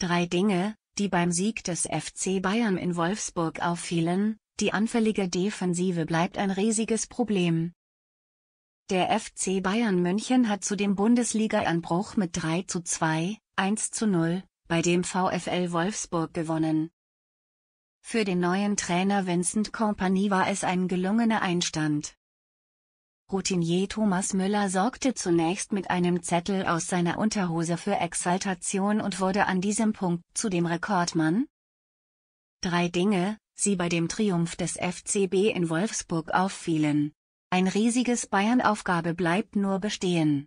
Drei Dinge, die beim Sieg des FC Bayern in Wolfsburg auffielen, die anfällige Defensive bleibt ein riesiges Problem. Der FC Bayern München hat zu dem Bundesliga-Anbruch mit 3 zu 2, 1 zu 0, bei dem VfL Wolfsburg gewonnen. Für den neuen Trainer Vincent Kompany war es ein gelungener Einstand. Routinier Thomas Müller sorgte zunächst mit einem Zettel aus seiner Unterhose für Exaltation und wurde an diesem Punkt zu dem Rekordmann. Drei Dinge, sie bei dem Triumph des FCB in Wolfsburg auffielen. Ein riesiges Bayern-Aufgabe bleibt nur bestehen.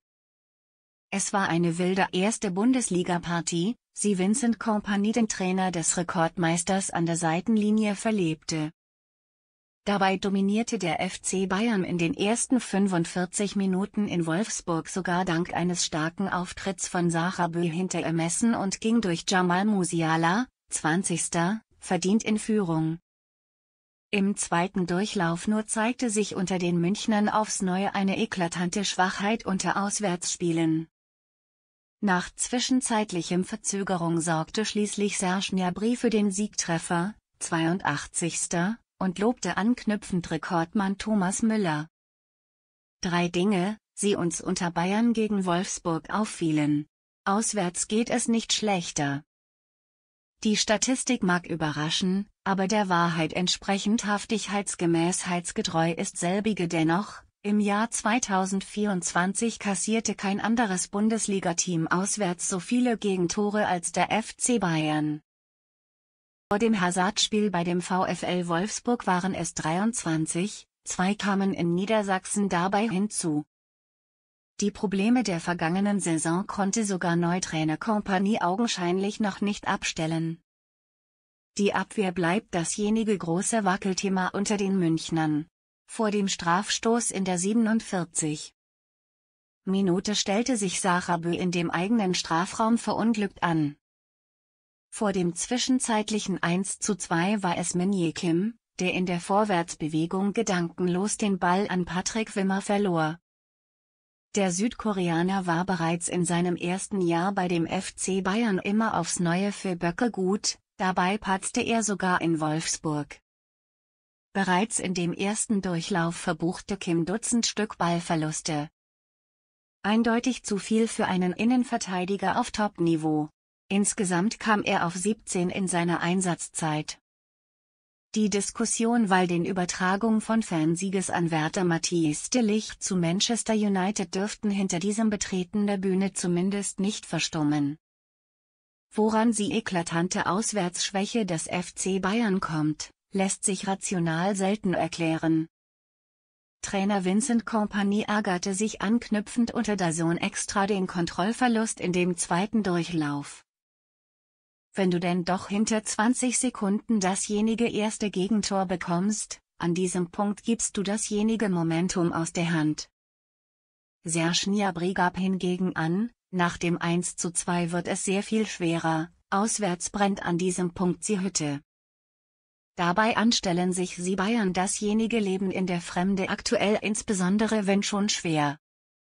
Es war eine wilde erste Bundesliga-Partie, sie Vincent Kompany den Trainer des Rekordmeisters an der Seitenlinie verlebte. Dabei dominierte der FC Bayern in den ersten 45 Minuten in Wolfsburg sogar dank eines starken Auftritts von Böh hinter Ermessen und ging durch Jamal Musiala, 20. verdient in Führung. Im zweiten Durchlauf nur zeigte sich unter den Münchnern aufs Neue eine eklatante Schwachheit unter Auswärtsspielen. Nach zwischenzeitlichem Verzögerung sorgte schließlich Serge Gnabry für den Siegtreffer, 82 und lobte anknüpfend Rekordmann Thomas Müller. Drei Dinge, sie uns unter Bayern gegen Wolfsburg auffielen. Auswärts geht es nicht schlechter. Die Statistik mag überraschen, aber der Wahrheit entsprechend haftigkeitsgemäßheitsgetreu ist selbige dennoch. Im Jahr 2024 kassierte kein anderes Bundesligateam auswärts so viele Gegentore als der FC Bayern. Vor dem Hazardspiel bei dem VfL Wolfsburg waren es 23, zwei kamen in Niedersachsen dabei hinzu. Die Probleme der vergangenen Saison konnte sogar Neutrainer Kompanie augenscheinlich noch nicht abstellen. Die Abwehr bleibt dasjenige große Wackelthema unter den Münchnern. Vor dem Strafstoß in der 47. Minute stellte sich Sarah Bö in dem eigenen Strafraum verunglückt an. Vor dem zwischenzeitlichen 1 zu 2 war es Minje Kim, der in der Vorwärtsbewegung gedankenlos den Ball an Patrick Wimmer verlor. Der Südkoreaner war bereits in seinem ersten Jahr bei dem FC Bayern immer aufs Neue für Böcke gut, dabei patzte er sogar in Wolfsburg. Bereits in dem ersten Durchlauf verbuchte Kim Dutzend Stück Ballverluste. Eindeutig zu viel für einen Innenverteidiger auf Top-Niveau. Insgesamt kam er auf 17 in seiner Einsatzzeit. Die Diskussion weil den Übertragung von Fernsiegesanwärter Matthias de Licht zu Manchester United dürften hinter diesem Betreten der Bühne zumindest nicht verstummen. Woran die eklatante Auswärtsschwäche des FC Bayern kommt, lässt sich rational selten erklären. Trainer Vincent Kompany ärgerte sich anknüpfend unter Dazon extra den Kontrollverlust in dem zweiten Durchlauf wenn du denn doch hinter 20 Sekunden dasjenige erste Gegentor bekommst, an diesem Punkt gibst du dasjenige Momentum aus der Hand. Serge Gnabry gab hingegen an, nach dem 1 zu 2 wird es sehr viel schwerer, auswärts brennt an diesem Punkt die Hütte. Dabei anstellen sich sie Bayern dasjenige Leben in der Fremde aktuell insbesondere wenn schon schwer.